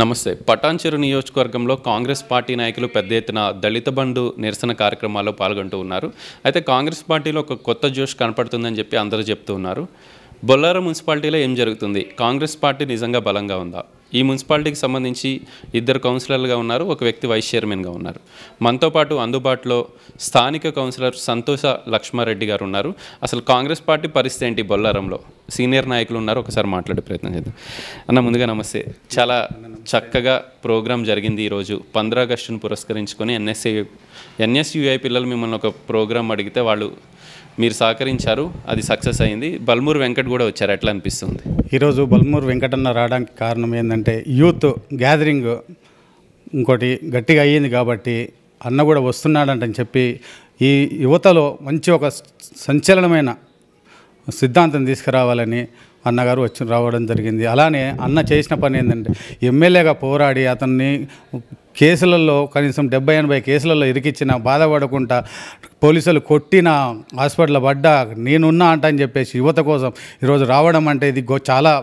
నమస్తే పటాన్చెరు నియోజకవర్గంలో కాంగ్రెస్ పార్టీ నాయకులు పెద్ద ఎత్తున దళిత బంధు నిరసన కార్యక్రమాల్లో పాల్గొంటూ ఉన్నారు అయితే కాంగ్రెస్ పార్టీలో ఒక కొత్త జోష్ కనపడుతుందని చెప్పి అందరూ చెప్తూ ఉన్నారు బొల్లారం మున్సిపాలిటీలో ఏం జరుగుతుంది కాంగ్రెస్ పార్టీ నిజంగా బలంగా ఉందా ఈ మున్సిపాలిటీకి సంబంధించి ఇద్దరు కౌన్సిలర్లుగా ఉన్నారు ఒక వ్యక్తి వైస్ చైర్మన్గా ఉన్నారు మనతో పాటు అందుబాటులో స్థానిక కౌన్సిలర్ సంతోష లక్ష్మారెడ్డి గారు ఉన్నారు అసలు కాంగ్రెస్ పార్టీ పరిస్థితి ఏంటి బొల్లారంలో సీనియర్ నాయకులు ఉన్నారు ఒకసారి మాట్లాడే ప్రయత్నం చేద్దాం అన్న ముందుగా నమస్తే చాలా చక్కగా ప్రోగ్రాం జరిగింది ఈరోజు పంద్రా ఆగస్టును పురస్కరించుకొని ఎన్ఎస్ఏ ఎన్ఎస్యుఐ పిల్లలు మిమ్మల్ని ఒక ప్రోగ్రాం అడిగితే వాళ్ళు మీరు సహకరించారు అది సక్సెస్ అయింది బల్మూర్ వెంకట్ కూడా వచ్చారు ఎట్లా అనిపిస్తుంది ఈరోజు బల్మూర్ వెంకటన్న రావడానికి కారణం ఏంటంటే యూత్ గ్యాదరింగ్ ఇంకోటి గట్టిగా అయ్యింది కాబట్టి అన్న కూడా వస్తున్నాడంటని చెప్పి ఈ యువతలో మంచి ఒక సంచలనమైన సిద్ధాంతం తీసుకురావాలని అన్నగారు వచ్చి రావడం జరిగింది అలానే అన్న చేసిన పని ఏంటంటే ఎమ్మెల్యేగా పోరాడి అతన్ని కేసులలో కనీసం డెబ్బై ఎనభై కేసులలో ఇరికిచ్చిన బాధపడకుండా పోలీసులు కొట్టిన హాస్పిటల్ పడ్డా నేనున్నా అంట అని చెప్పేసి యువత కోసం ఈరోజు రావడం అంటే ఇది చాలా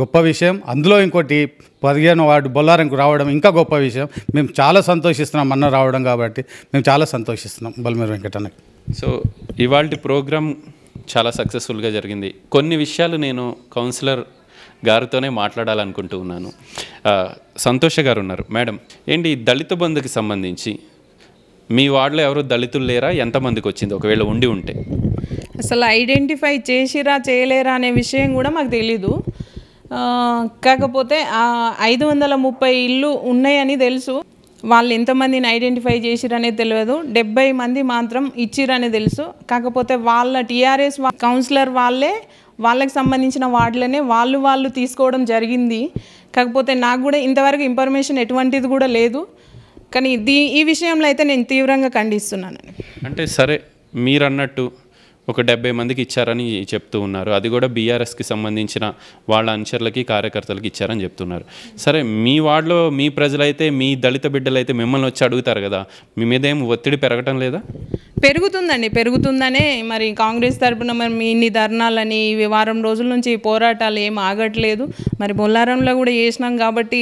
గొప్ప విషయం అందులో ఇంకోటి పదిహేను వాడు బొల్లారంకు రావడం ఇంకా గొప్ప విషయం మేము చాలా సంతోషిస్తున్నాం అన్న రావడం కాబట్టి మేము చాలా సంతోషిస్తున్నాం బలమీర వెంకటన్న సో ఇవాళ ప్రోగ్రామ్ చాలా సక్సెస్ఫుల్గా జరిగింది కొన్ని విషయాలు నేను కౌన్సిలర్ గారితోనే మాట్లాడాలనుకుంటూ ఉన్నాను సంతోష గారు ఉన్నారు మేడం ఏంటి దళిత బంధుకి సంబంధించి మీ వార్డులో ఎవరు దళితులు లేరా ఎంతమందికి వచ్చింది ఒకవేళ ఉండి ఉంటే అసలు ఐడెంటిఫై చేసిరా చేయలేరా అనే విషయం కూడా మాకు తెలీదు కాకపోతే ఐదు వందల ముప్పై ఇల్లు ఉన్నాయని తెలుసు వాళ్ళు ఎంతమందిని ఐడెంటిఫై చేసిరనేది తెలియదు డెబ్బై మంది మాత్రం ఇచ్చిరని తెలుసు కాకపోతే వాళ్ళ టీఆర్ఎస్ కౌన్సిలర్ వాళ్ళే వాళ్ళకి సంబంధించిన వార్డులనే వాళ్ళు వాళ్ళు తీసుకోవడం జరిగింది కాకపోతే నాకు కూడా ఇంతవరకు ఇన్ఫర్మేషన్ ఎటువంటిది కూడా లేదు కానీ దీ ఈ విషయంలో అయితే నేను తీవ్రంగా ఖండిస్తున్నాను అంటే సరే మీరు అన్నట్టు ఒక డెబ్బై మందికి ఇచ్చారని చెప్తూ ఉన్నారు అది కూడా బీఆర్ఎస్కి సంబంధించిన వాళ్ళ అనుచరులకి కార్యకర్తలకి ఇచ్చారని చెప్తున్నారు సరే మీ వార్డులో మీ ప్రజలైతే మీ దళిత బిడ్డలైతే మిమ్మల్ని వచ్చి అడుగుతారు కదా మీ మీద ఏం ఒత్తిడి పెరగటం లేదా పెరుగుతుందండి పెరుగుతుందనే మరి కాంగ్రెస్ తరఫున మరి మీ ఇన్ని ధర్నాలని వారం రోజుల నుంచి పోరాటాలు ఏం ఆగట్లేదు మరి బొల్లారంలో కూడా చేసినాం కాబట్టి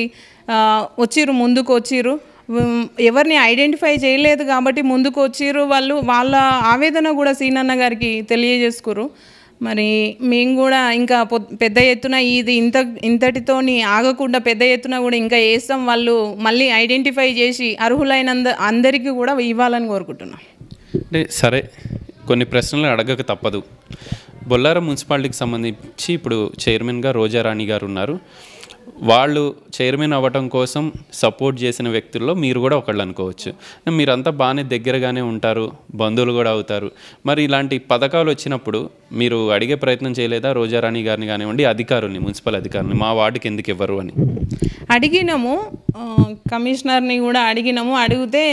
వచ్చిర్రు ముందుకు వచ్చిర్రు ఎవరిని ఐడెంటిఫై చేయలేదు కాబట్టి ముందుకు వచ్చిర్రు వాళ్ళు వాళ్ళ ఆవేదన కూడా సీనన్న గారికి తెలియజేసుకురు మరి మేము కూడా ఇంకా పెద్ద ఎత్తున ఇది ఇంత ఇంతటితోని ఆగకుండా పెద్ద ఎత్తున కూడా ఇంకా వేస్తాం వాళ్ళు మళ్ళీ ఐడెంటిఫై చేసి అర్హులైన అందరికీ కూడా ఇవ్వాలని కోరుకుంటున్నాం సరే కొన్ని ప్రశ్నలు అడగక తప్పదు బొల్లారం మున్సిపాలిటీకి సంబంధించి ఇప్పుడు చైర్మన్గా రోజారాణి గారు ఉన్నారు వాళ్ళు చైర్మన్ అవ్వటం కోసం సపోర్ట్ చేసిన వ్యక్తుల్లో మీరు కూడా ఒకళ్ళు అనుకోవచ్చు మీరంతా బాగానే దగ్గరగానే ఉంటారు బంధువులు కూడా అవుతారు మరి ఇలాంటి పథకాలు వచ్చినప్పుడు మీరు అడిగే ప్రయత్నం చేయలేదా రోజారాణి గారిని కానివ్వండి అధికారుని మున్సిపల్ అధికారిని మా వార్డుకి ఎందుకు ఇవ్వరు అని అడిగినాము కమిషనర్ని కూడా అడిగినాము అడిగితే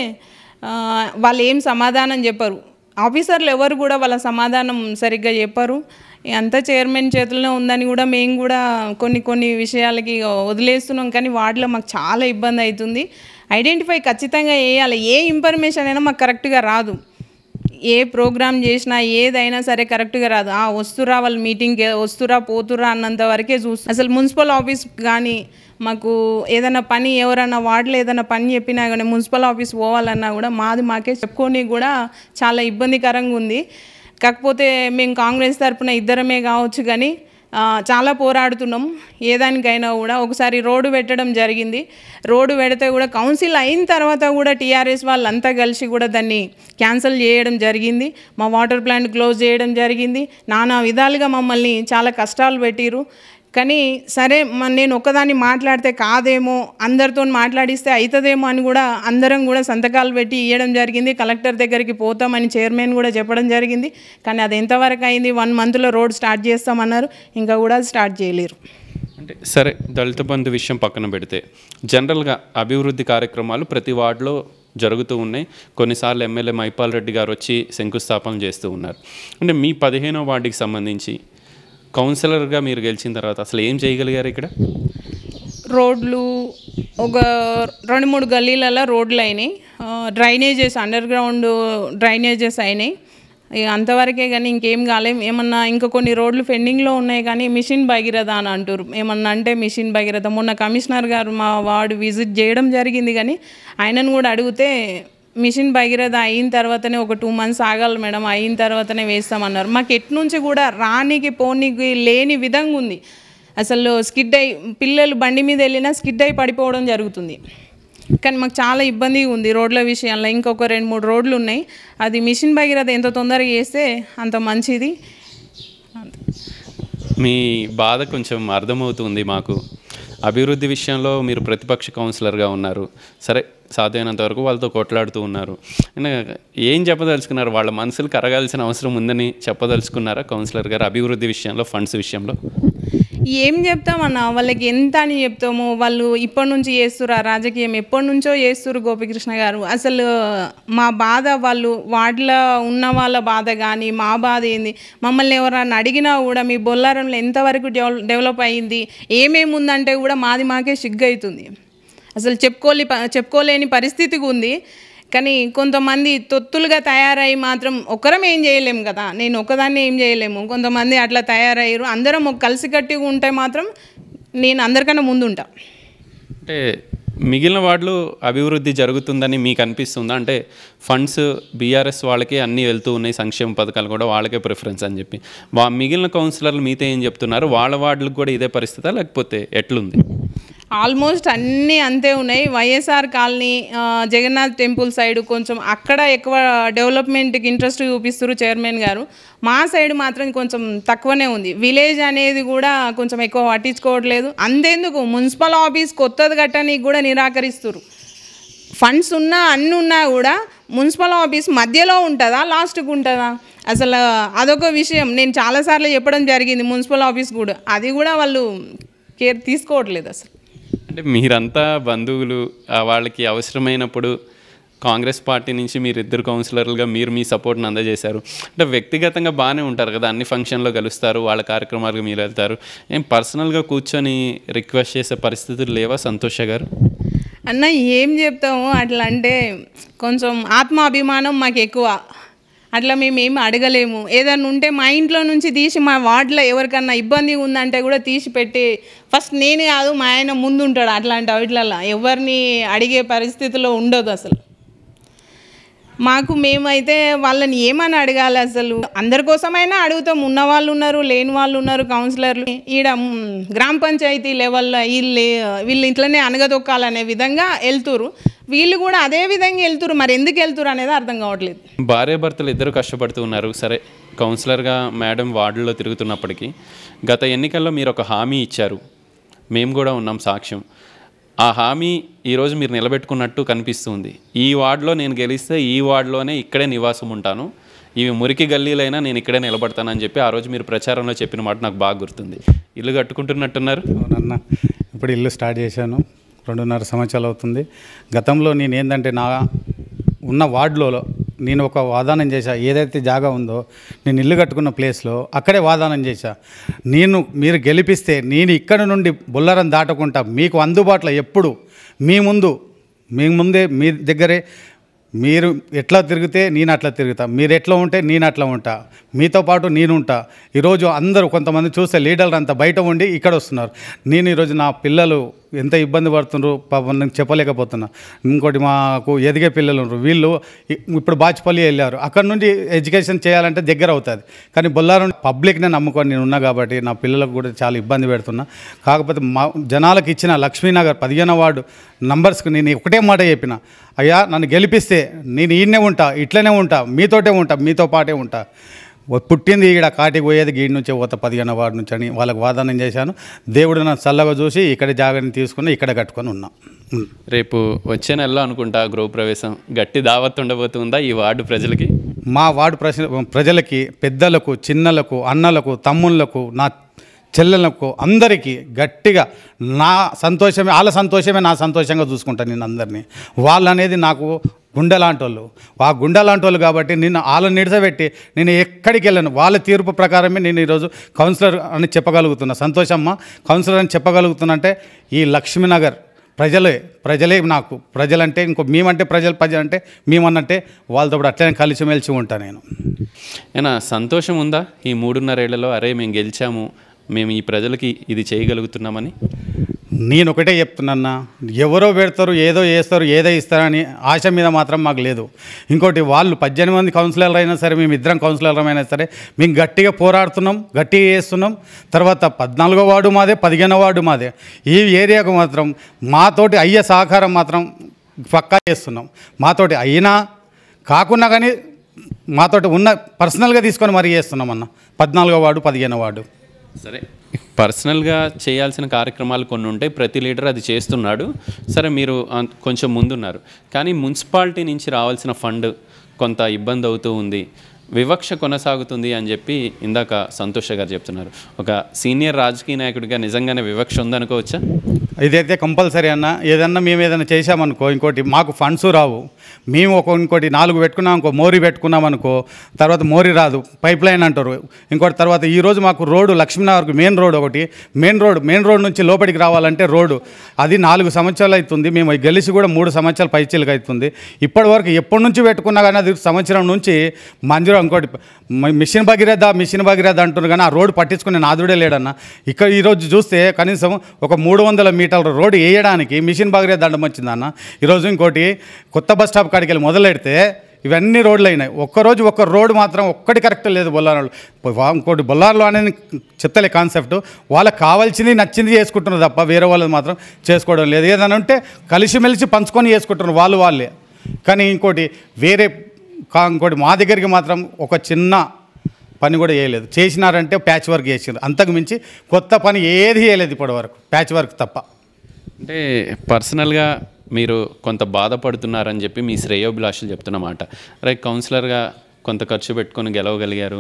వాళ్ళు ఏం సమాధానం చెప్పరు ఆఫీసర్లు ఎవరు కూడా వాళ్ళ సమాధానం సరిగ్గా చెప్పరు అంతా చైర్మన్ చేతుల్లో ఉందని కూడా మేము కూడా కొన్ని కొన్ని విషయాలకి వదిలేస్తున్నాం కానీ వాటిలో మాకు చాలా ఇబ్బంది అవుతుంది ఐడెంటిఫై ఖచ్చితంగా వేయాలి ఏ ఇన్ఫర్మేషన్ అయినా మాకు కరెక్ట్గా రాదు ఏ ప్రోగ్రామ్ చేసినా ఏదైనా సరే కరెక్ట్గా రాదు ఆ వస్తురా వాళ్ళ మీటింగ్కి వస్తురా పోతురా అన్నంత వరకే చూస్తు అసలు మున్సిపల్ ఆఫీస్ కానీ మాకు ఏదైనా పని ఎవరన్నా వార్డులో ఏదైనా పని చెప్పినా కానీ మున్సిపల్ ఆఫీస్ పోవాలన్నా కూడా మాది మాకే చెప్పుకొని కూడా చాలా ఇబ్బందికరంగా ఉంది కాకపోతే మేము కాంగ్రెస్ తరఫున ఇద్దరమే కావచ్చు కానీ చాలా పోరాడుతున్నాం ఏదానికైనా కూడా ఒకసారి రోడ్డు పెట్టడం జరిగింది రోడ్డు పెడితే కూడా కౌన్సిల్ అయిన తర్వాత కూడా టీఆర్ఎస్ వాళ్ళంతా కలిసి కూడా దాన్ని క్యాన్సిల్ చేయడం జరిగింది మా వాటర్ ప్లాంట్ క్లోజ్ చేయడం జరిగింది నానా విధాలుగా మమ్మల్ని చాలా కష్టాలు పెట్టిరు కానీ సరే నేను ఒక్కదాన్ని మాట్లాడితే కాదేమో అందరితో మాట్లాడిస్తే అవుతుందేమో అని కూడా అందరం కూడా సంతకాలు పెట్టి ఇవ్వడం జరిగింది కలెక్టర్ దగ్గరికి పోతామని చైర్మన్ కూడా చెప్పడం జరిగింది కానీ అది ఎంతవరకు అయింది వన్ మంత్లో రోడ్ స్టార్ట్ చేస్తామన్నారు ఇంకా కూడా స్టార్ట్ చేయలేరు అంటే సరే దళిత బంధు విషయం పక్కన పెడితే జనరల్గా అభివృద్ధి కార్యక్రమాలు ప్రతి వార్డులో జరుగుతూ ఉన్నాయి కొన్నిసార్లు ఎమ్మెల్యే మైపాల్ రెడ్డి గారు వచ్చి శంకుస్థాపన చేస్తూ ఉన్నారు అంటే మీ పదిహేనో వార్డుకి సంబంధించి కౌన్సిలర్గా మీరు గెలిచిన తర్వాత అసలు ఏం చేయగలిగారు ఇక్కడ రోడ్లు ఒక రెండు మూడు గల్లీలలో రోడ్లు అయినాయి డ్రైనేజెస్ అండర్ గ్రౌండ్ డ్రైనేజెస్ అయినాయి అంతవరకే కానీ ఇంకేం కాలేం ఏమన్నా ఇంకా కొన్ని రోడ్లు పెండింగ్లో ఉన్నాయి కానీ మిషన్ భగీరథ అని అంటారు ఏమన్నా అంటే మిషన్ భగీరథ మొన్న కమిషనర్ గారు మా వార్డు విజిట్ చేయడం జరిగింది కానీ ఆయనను కూడా అడిగితే మిషన్ భగీరథ అయిన తర్వాతనే ఒక టూ మంత్స్ ఆగాలి మేడం అయిన తర్వాతనే వేస్తామన్నారు మాకు ఎట్నుంచి కూడా రానికి పోనీకి లేని విధంగా ఉంది అసలు స్కిడ్ అయి పిల్లలు బండి మీద వెళ్ళినా స్కిడ్ అయి పడిపోవడం జరుగుతుంది కానీ మాకు చాలా ఇబ్బందిగా ఉంది రోడ్ల విషయంలో ఇంకొక రెండు మూడు రోడ్లు ఉన్నాయి అది మిషన్ భగీరథ ఎంత తొందరగా చేస్తే అంత మంచిది మీ బాధ కొంచెం అర్థమవుతుంది మాకు అభివృద్ధి విషయంలో మీరు ప్రతిపక్ష కౌన్సిలర్గా ఉన్నారు సరే సాధ్యమైనంత వరకు వాళ్ళతో కొట్లాడుతూ ఉన్నారు ఏం చెప్పదలుచుకున్నారు వాళ్ళ మనసులు కరగాల్సిన అవసరం ఉందని చెప్పదలుచుకున్నారా కౌన్సిలర్ గారు అభివృద్ధి విషయంలో ఫండ్స్ విషయంలో ఏం చెప్తామన్న వాళ్ళకి ఎంత అని చెప్తాము వాళ్ళు ఇప్పటి నుంచి ఆ రాజకీయం ఎప్పటి నుంచో చేస్తురు గోపికృష్ణ గారు అసలు మా బాధ వాళ్ళు వాటిలో ఉన్న వాళ్ళ బాధ కానీ మా బాధ ఏంది మమ్మల్ని ఎవరన్నా అడిగినా కూడా మీ బొల్లారంలో ఎంతవరకు డెవలప్ అయింది ఏమేమి ఉందంటే కూడా మాది మాకే సిగ్గు అవుతుంది అసలు చెప్పుకోలే చెప్పుకోలేని పరిస్థితి ఉంది కానీ కొంతమంది తొత్తులుగా తయారై మాత్రం ఒకరం ఏం చేయలేము కదా నేను ఒకదాన్ని ఏం చేయలేము కొంతమంది అట్లా తయారయ్యారు అందరం కలిసి కట్టి ఉంటే మాత్రం నేను అందరికన్నా ముందుంటా అంటే మిగిలిన వాళ్ళు అభివృద్ధి జరుగుతుందని మీకు అనిపిస్తుందా అంటే ఫండ్స్ బీఆర్ఎస్ వాళ్ళకే అన్నీ వెళ్తూ ఉన్నాయి సంక్షేమ పథకాలు కూడా వాళ్ళకే ప్రిఫరెన్స్ అని చెప్పి వా మిగిలిన కౌన్సిలర్లు మీతో ఏం చెప్తున్నారు వాళ్ళ వార్డులకు కూడా ఇదే పరిస్థితా లేకపోతే ఎట్లుంది ఆల్మోస్ట్ అన్నీ అంతే ఉన్నాయి YSR colony Jagannath temple side కొంచెం అక్కడ ఎక్కువ డెవలప్మెంట్కి ఇంట్రెస్ట్ చూపిస్తారు చైర్మన్ గారు మా సైడ్ మాత్రం కొంచెం తక్కువనే ఉంది విలేజ్ అనేది కూడా కొంచెం ఎక్కువ పట్టించుకోవట్లేదు అంతేందుకు మున్సిపల్ ఆఫీస్ కొత్తది కట్టడానికి కూడా నిరాకరిస్తారు ఫండ్స్ ఉన్నా అన్నీ ఉన్నా కూడా మున్సిపల్ ఆఫీస్ మధ్యలో ఉంటుందా లాస్ట్కి ఉంటుందా అసలు అదొక విషయం నేను చాలాసార్లు చెప్పడం జరిగింది మున్సిపల్ ఆఫీస్ కూడా అది కూడా వాళ్ళు కేర్ తీసుకోవట్లేదు అసలు అంటే మీరంతా బంధువులు వాళ్ళకి అవసరమైనప్పుడు కాంగ్రెస్ పార్టీ నుంచి మీరు ఇద్దరు కౌన్సిలర్లుగా మీరు మీ సపోర్ట్ని అందజేశారు అంటే వ్యక్తిగతంగా బాగానే ఉంటారు కదా అన్ని ఫంక్షన్లో కలుస్తారు వాళ్ళ కార్యక్రమాలకు మీరు వెళ్తారు ఏం పర్సనల్గా కూర్చొని రిక్వెస్ట్ చేసే పరిస్థితులు లేవా సంతోష గారు అన్న ఏం చెప్తాము అట్లా అంటే కొంచెం ఆత్మాభిమానం మాకు ఎక్కువ అట్లా మేము ఏమి అడగలేము ఏదన్నా ఉంటే మా ఇంట్లో నుంచి తీసి మా వార్డులో ఎవరికన్నా ఇబ్బంది ఉందంటే కూడా తీసి పెట్టి ఫస్ట్ నేనే కాదు మా ఆయన ముందు ఉంటాడు అట్లాంటి వాటిలలో ఎవరిని అడిగే పరిస్థితిలో ఉండదు అసలు మాకు మేమైతే వాళ్ళని ఏమని అడగాలి అసలు అందరి కోసమైనా అడుగుతాం ఉన్న వాళ్ళు ఉన్నారు లేని వాళ్ళు ఉన్నారు కౌన్సిలర్లు ఈడ గ్రామ పంచాయతీ లెవెల్లో వీళ్ళు వీళ్ళు ఇంట్లోనే అనగదొక్కాలనే విధంగా వెళ్తురు వీళ్ళు కూడా అదే విధంగా వెళ్తురు మరి ఎందుకు వెళ్తురు అనేది అర్థం కావట్లేదు భార్య భర్తలు ఇద్దరు కష్టపడుతూ ఉన్నారు సరే కౌన్సిలర్గా మేడం వార్డులో తిరుగుతున్నప్పటికీ గత ఎన్నికల్లో మీరు ఒక హామీ ఇచ్చారు మేము కూడా ఉన్నాం సాక్ష్యం ఆ హామీ ఈరోజు మీరు నిలబెట్టుకున్నట్టు కనిపిస్తుంది ఈ వార్డులో నేను గెలిస్తే ఈ వార్డులోనే ఇక్కడే నివాసం ఉంటాను ఇవి మురికి గల్లీలైనా నేను ఇక్కడే నిలబడతానని చెప్పి ఆ రోజు మీరు ప్రచారంలో చెప్పిన మాట నాకు బాగా గుర్తుంది ఇల్లు కట్టుకుంటున్నట్టున్నారు నన్న ఇప్పుడు ఇల్లు స్టార్ట్ చేశాను రెండున్నర సంవత్సరాలు అవుతుంది గతంలో నేను ఏంటంటే నా ఉన్న వార్డులో నేను ఒక వాదానం చేశా ఏదైతే జాగా ఉందో నేను ఇల్లు కట్టుకున్న ప్లేస్లో అక్కడే వాదానం చేశా నేను మీరు గెలిపిస్తే నేను ఇక్కడ నుండి బుల్లరం దాటకుండా మీకు అందుబాటులో ఎప్పుడు మీ ముందు మీ ముందే మీ దగ్గరే మీరు ఎట్లా తిరిగితే నేను అట్లా తిరుగుతా మీరు ఎట్లా ఉంటే నేను అట్లా ఉంటా మీతో పాటు నేనుంటా ఈరోజు అందరూ కొంతమంది చూస్తే లీడర్లు అంతా బయట ఉండి ఇక్కడ వస్తున్నారు నేను ఈరోజు నా పిల్లలు ఎంత ఇబ్బంది పడుతున్నారు పాపం నేను చెప్పలేకపోతున్నా ఇంకోటి మాకు ఎదిగే పిల్లలు ఉన్నారు వీళ్ళు ఇప్పుడు బాచిపల్లి వెళ్ళారు అక్కడ నుండి ఎడ్యుకేషన్ చేయాలంటే దగ్గర అవుతుంది కానీ బొల్లారం పబ్లిక్నే నమ్ముకొని నేను ఉన్నా కాబట్టి నా పిల్లలకు కూడా చాలా ఇబ్బంది పెడుతున్నా కాకపోతే మా జనాలకు ఇచ్చిన లక్ష్మీనగర్ పదిహేనో వార్డు నంబర్స్కి నేను ఒకటే మాట చెప్పిన అయ్యా నన్ను గెలిపిస్తే నేను ఈయనే ఉంటా ఇట్లనే ఉంటా మీతోటే ఉంటా మీతో పాటే ఉంటా పుట్టింది ఇక్కడ కాటికి పోయేది గీడి నుంచే పోత పదిహేను వాడి నుంచి అని వాళ్ళకి వాదనం చేశాను దేవుడు నన్ను చల్లగా చూసి ఇక్కడ జాగ్రత్త తీసుకుని ఇక్కడ కట్టుకొని ఉన్నా రేపు వచ్చే నెలలో అనుకుంటా గృహప్రవేశం గట్టి దావత్ ఉండబోతుందా ఈ వార్డు ప్రజలకి మా వార్డు ప్రజలకి పెద్దలకు చిన్నలకు అన్నలకు తమ్ముళ్లకు నా చెల్లెలకు అందరికీ గట్టిగా నా సంతోషమే వాళ్ళ సంతోషమే నా సంతోషంగా చూసుకుంటాను నేను అందరినీ వాళ్ళు అనేది నాకు గుండె లాంటి వాళ్ళు ఆ గుండె లాంటి వాళ్ళు కాబట్టి నిన్ను వాళ్ళని నిడిసబెట్టి నేను ఎక్కడికి వెళ్ళాను వాళ్ళ తీర్పు ప్రకారమే నేను ఈరోజు కౌన్సిలర్ అని చెప్పగలుగుతున్నా సంతోషమ్మ కౌన్సిలర్ అని చెప్పగలుగుతున్నా అంటే ఈ లక్ష్మీనగర్ ప్రజలే ప్రజలే నాకు ప్రజలంటే ఇంకో మేమంటే ప్రజలు ప్రజలు అంటే మేమన్నంటే వాళ్ళతో కూడా అట్లనే కలిసిమెలిసి ఉంటాను నేను సంతోషం ఉందా ఈ మూడున్నరేళ్లలో అరే మేము గెలిచాము మేము ఈ ప్రజలకి ఇది చేయగలుగుతున్నామని నేను ఒకటే చెప్తున్నా ఎవరో పెడతారు ఏదో చేస్తారు ఏదో ఇస్తారని ఆశ మీద మాత్రం మాకు లేదు ఇంకోటి వాళ్ళు పద్దెనిమిది మంది కౌన్సిలర్ అయినా సరే మేము ఇద్దరం కౌన్సిలర్ అయినా సరే మేము గట్టిగా పోరాడుతున్నాం గట్టిగా చేస్తున్నాం తర్వాత పద్నాలుగో వార్డు మాదే పదిహేనో వార్డు మాదే ఈ ఏరియాకు మాత్రం మాతోటి అయ్యే సహకారం మాత్రం పక్కా చేస్తున్నాం మాతోటి అయినా కాకున్నా కానీ మాతోటి ఉన్న పర్సనల్గా తీసుకొని మరీ చేస్తున్నాం అన్న పద్నాలుగో వార్డు పదిహేనో వార్డు సరే పర్సనల్గా చేయాల్సిన కార్యక్రమాలు కొన్ని ఉంటాయి ప్రతి లీడర్ అది చేస్తున్నాడు సరే మీరు కొంచెం ముందున్నారు కానీ మున్సిపాలిటీ నుంచి రావాల్సిన ఫండ్ కొంత ఇబ్బంది అవుతూ ఉంది వివక్ష కొనసాగుతుంది అని చెప్పి ఇందాక సంతోష్ గారు చెప్తున్నారు ఒక సీనియర్ రాజకీయ నాయకుడిగా నిజంగానే వివక్ష ఉందనుకోవచ్చా ఇదైతే కంపల్సరీ అన్న ఏదన్నా మేము ఏదైనా చేసామనుకో ఇంకోటి మాకు ఫండ్స్ రావు మేము ఒక ఇంకోటి నాలుగు పెట్టుకున్నాం అనుకో మోరి పెట్టుకున్నాం అనుకో తర్వాత మోరి రాదు పైప్ లైన్ అంటారు ఇంకోటి తర్వాత ఈరోజు మాకు రోడ్డు లక్ష్మీనగర్కు మెయిన్ రోడ్ ఒకటి మెయిన్ రోడ్ మెయిన్ రోడ్ నుంచి లోపలికి రావాలంటే రోడ్డు అది నాలుగు సంవత్సరాలు అవుతుంది మేము గెలిచి కూడా మూడు సంవత్సరాలు పైచీలకు అవుతుంది ఇప్పటి వరకు ఎప్పటి నుంచి పెట్టుకున్నా కానీ అది సంవత్సరం నుంచి మంజూరు ఇంకోటి మిషన్ భగీరథ మిషన్ భగీరథ అంటున్నారు కానీ ఆ రోడ్డు పట్టించుకునే నాదుడే లేడన్న ఇక్కడ ఈరోజు చూస్తే కనీసం ఒక మూడు వందల మీటర్ల రోడ్డు వేయడానికి మిషన్ భగీరథ దండం వచ్చిందన్న ఈరోజు ఇంకోటి కొత్త బస్ స్టాప్ కాడికి వెళ్ళి మొదలెడితే ఇవన్నీ రోడ్లు అయినాయి ఒక్కరోజు ఒక్క రోడ్డు మాత్రం ఒక్కటి కరెక్ట్ లేదు బొల్లారంలో ఇంకోటి బొల్లారంలో అనేది చెప్తలే కాన్సెప్ట్ వాళ్ళకి కావాల్సింది నచ్చింది చేసుకుంటున్నారు తప్ప వేరే వాళ్ళది మాత్రం చేసుకోవడం లేదు ఏదన్నా ఉంటే కలిసిమెలిసి పంచుకొని చేసుకుంటున్నారు వాళ్ళు వాళ్ళే కానీ ఇంకోటి వేరే ఇంకోటి మా దగ్గరికి మాత్రం ఒక చిన్న పని కూడా చేయలేదు చేసినారంటే ప్యాచ్ వర్క్ చేసినారు అంతకు మించి కొత్త పని ఏది చేయలేదు ఇప్పటి వరకు ప్యాచ్ వర్క్ తప్ప అంటే పర్సనల్గా మీరు కొంత బాధపడుతున్నారని చెప్పి మీ శ్రేయోభిలాషులు చెప్తున్నమాట రైట్ కౌన్సిలర్గా కొంత ఖర్చు పెట్టుకొని గెలవగలిగారు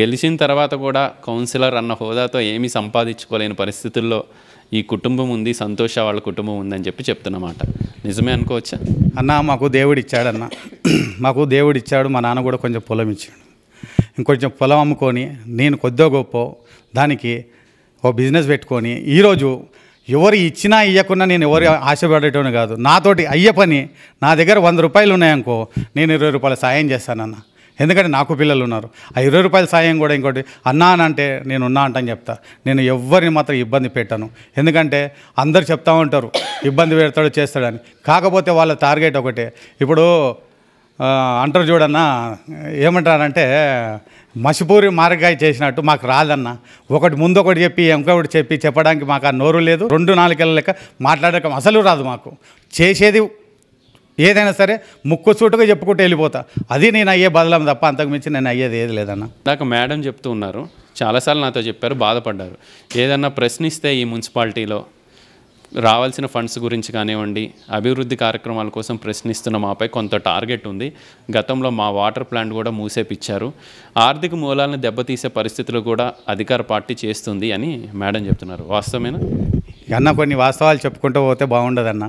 గెలిచిన తర్వాత కూడా కౌన్సిలర్ అన్న హోదాతో ఏమీ సంపాదించుకోలేని పరిస్థితుల్లో ఈ కుటుంబం ఉంది సంతోష వాళ్ళ కుటుంబం ఉందని చెప్పి చెప్తున్నమాట నిజమే అనుకోవచ్చా అన్న మాకు దేవుడు ఇచ్చాడన్న మాకు దేవుడు ఇచ్చాడు మా నాన్న కూడా కొంచెం పొలం ఇచ్చాడు ఇంకొంచెం పొలం అమ్ముకొని నేను కొద్దో గొప్ప దానికి ఓ బిజినెస్ పెట్టుకొని ఈరోజు ఎవరు ఇచ్చినా ఇవ్వకుండా నేను ఎవరు ఆశపడేటోని కాదు నాతోటి అయ్యే పని నా దగ్గర వంద రూపాయలు ఉన్నాయనుకో నేను ఇరవై రూపాయలు సాయం చేస్తానన్నా ఎందుకంటే నాకు పిల్లలు ఉన్నారు ఆ ఇరవై రూపాయల సాయం కూడా ఇంకోటి అన్నా అని అంటే నేను ఉన్నా అంటని చెప్తా నేను ఎవరిని మాత్రం ఇబ్బంది పెట్టాను ఎందుకంటే అందరు చెప్తా ఉంటారు ఇబ్బంది పెడతాడు చేస్తాడని కాకపోతే వాళ్ళ టార్గెట్ ఒకటే ఇప్పుడు అంటారు చూడన్నా ఏమంటారంటే మసిపూరి మార్గాయి చేసినట్టు మాకు రాదన్న ఒకటి ముందు ఒకటి చెప్పి ఇంకొకటి చెప్పి చెప్పడానికి మాకు ఆ నోరు లేదు రెండు నాలుగు లెక్క మాట్లాడక అసలు రాదు మాకు చేసేది ఏదైనా సరే ముక్కు చూటుగా చెప్పుకుంటూ వెళ్ళిపోతా అది నేను అయ్యే బదలం తప్ప అంతకుమించి నేను అయ్యేది ఏది లేదన్న నాకు మేడం చెప్తూ ఉన్నారు చాలాసార్లు నాతో చెప్పారు బాధపడ్డారు ఏదన్నా ప్రశ్నిస్తే ఈ మున్సిపాలిటీలో రావాల్సిన ఫండ్స్ గురించి కానివ్వండి అభివృద్ధి కార్యక్రమాల కోసం ప్రశ్నిస్తున్న మాపై కొంత టార్గెట్ ఉంది గతంలో మా వాటర్ ప్లాంట్ కూడా మూసేపిచ్చారు ఆర్థిక మూలాలను దెబ్బతీసే పరిస్థితులు కూడా అధికార పార్టీ చేస్తుంది అని మేడం చెప్తున్నారు వాస్తవమేనా అన్న కొన్ని వాస్తవాలు చెప్పుకుంటూ పోతే బాగుండదన్న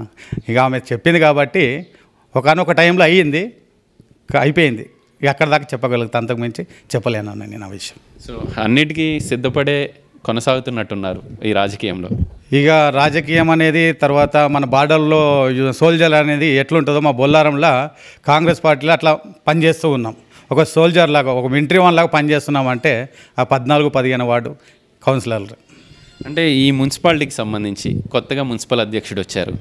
ఇక ఆమె చెప్పింది కాబట్టి ఒకనొక టైంలో అయ్యింది అయిపోయింది ఎక్కడ దాకా చెప్పగలుగుతా అంతకు మించి చెప్పలేను నేను ఆ విషయం సో అన్నిటికీ సిద్ధపడే కొనసాగుతున్నట్టున్నారు ఈ రాజకీయంలో ఇక రాజకీయం అనేది తర్వాత మన బార్డర్లో సోల్జర్ అనేది ఎట్లుంటుందో మా బొల్లారంలో కాంగ్రెస్ పార్టీలో అట్లా పనిచేస్తూ ఉన్నాం ఒక సోల్జర్ లాగా ఒక మిలిటరీ వన్ లాగా పనిచేస్తున్నాం అంటే ఆ పద్నాలుగు పదిహేను వార్డు కౌన్సిలర్ అంటే ఈ మున్సిపాలిటీకి సంబంధించి కొత్తగా మున్సిపల్ అధ్యక్షుడు వచ్చారు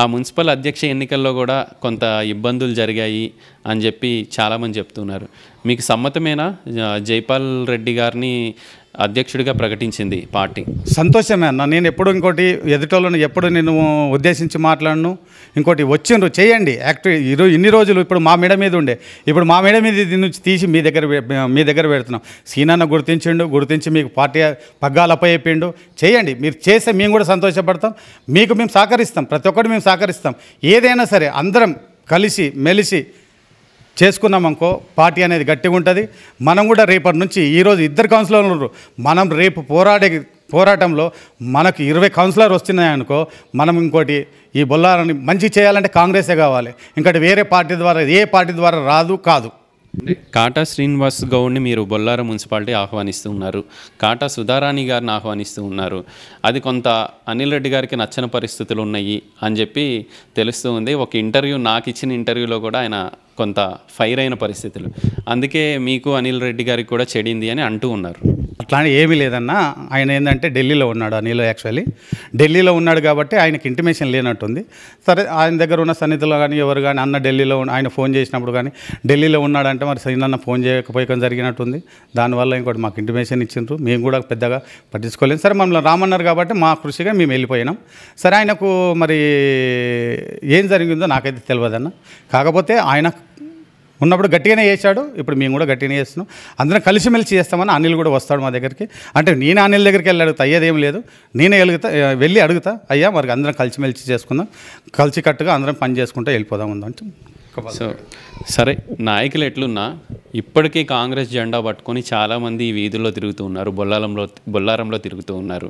ఆ మున్సిపల్ అధ్యక్ష ఎన్నికల్లో కూడా కొంత ఇబ్బందులు జరిగాయి అని చెప్పి చాలామంది చెప్తున్నారు మీకు సమ్మతమేనా జైపాల్ రెడ్డి గారిని అధ్యక్షుడిగా ప్రకటించింది పార్టీ సంతోషమే అన్న నేను ఎప్పుడు ఇంకోటి ఎదుటోళ్ళను ఎప్పుడు నేను ఉద్దేశించి మాట్లాడను ఇంకోటి వచ్చిండ్రు చేయండి యాక్టివ్ ఈరోజు ఇన్ని రోజులు ఇప్పుడు మా మేడ మీద ఉండే ఇప్పుడు మా మేడ మీద నుంచి తీసి మీ దగ్గర మీ దగ్గర పెడుతున్నాం సీనాన్న గుర్తించిండు గుర్తించి మీకు పార్టీ పగ్గాలపై చెప్పిండు చేయండి మీరు చేస్తే మేము కూడా సంతోషపడతాం మీకు మేము సహకరిస్తాం ప్రతి ఒక్కటి మేము సహకరిస్తాం ఏదైనా సరే అందరం కలిసి మెలిసి చేసుకున్నామనుకో పార్టీ అనేది గట్టిగా ఉంటుంది మనం కూడా రేపటి నుంచి ఈరోజు ఇద్దరు కౌన్సిలర్లు ఉన్నారు మనం రేపు పోరాడే పోరాటంలో మనకు ఇరవై కౌన్సిలర్ వస్తున్నాయనుకో మనం ఇంకోటి ఈ బొల్లారని మంచి చేయాలంటే కాంగ్రెసే కావాలి ఇంకోటి వేరే పార్టీ ద్వారా ఏ పార్టీ ద్వారా రాదు కాదు కాటా శ్రీనివాస్ గౌడ్ని మీరు బొల్లార మున్సిపాలిటీ ఆహ్వానిస్తూ ఉన్నారు కాటా సుధారాణి గారిని ఆహ్వానిస్తూ ఉన్నారు అది కొంత అనిల్ రెడ్డి గారికి నచ్చని పరిస్థితులు ఉన్నాయి అని చెప్పి తెలుస్తూ ఉంది ఒక ఇంటర్వ్యూ నాకు ఇచ్చిన ఇంటర్వ్యూలో కూడా ఆయన కొంత ఫైర్ అయిన పరిస్థితులు అందుకే మీకు అనిల్ రెడ్డి గారికి కూడా చెడింది అని అంటూ ఉన్నారు అట్లా ఏమీ లేదన్నా ఆయన ఏంటంటే ఢిల్లీలో ఉన్నాడు అనిల్ యాక్చువల్లీ ఢిల్లీలో ఉన్నాడు కాబట్టి ఆయనకి ఇంటిమేషన్ లేనట్టుంది సరే ఆయన దగ్గర ఉన్న సన్నిధిలో కానీ ఎవరు కానీ అన్న ఢిల్లీలో ఆయన ఫోన్ చేసినప్పుడు కానీ ఢిల్లీలో ఉన్నాడంటే మరి సీనన్న ఫోన్ చేయకపోయకం జరిగినట్టుంది దానివల్ల ఇంకోటి మాకు ఇంటిమేషన్ ఇచ్చిండ్రు మేము కూడా పెద్దగా పట్టించుకోలేము సరే మమ్మల్ని రామన్నారు కాబట్టి మా కృషిగా మేము వెళ్ళిపోయినాం సరే ఆయనకు మరి ఏం జరిగిందో నాకైతే తెలియదన్న కాకపోతే ఆయన ఉన్నప్పుడు గట్టిగానే చేశాడు ఇప్పుడు మేము కూడా గట్టిగానే చేస్తున్నాం అందరం కలిసిమెలిసి చేస్తామని అనిల్ కూడా వస్తాడు మా దగ్గరికి అంటే నేను అనిల్ దగ్గరికి వెళ్ళి అడుగుతా అయ్యేదేం లేదు నేనే వెలుగుతా వెళ్ళి అడుగుతా అయ్యా మరి అందరం కలిసిమెలిసి చేసుకుందాం కలిసికట్టుగా అందరం పని చేసుకుంటూ వెళ్ళిపోదాం ఉందంటే సో సరే నాయకులు ఎట్లున్నా ఇప్పటికీ కాంగ్రెస్ జెండా పట్టుకొని చాలామంది వీధుల్లో తిరుగుతూ ఉన్నారు బొల్లారంలో బొల్లారంలో తిరుగుతూ ఉన్నారు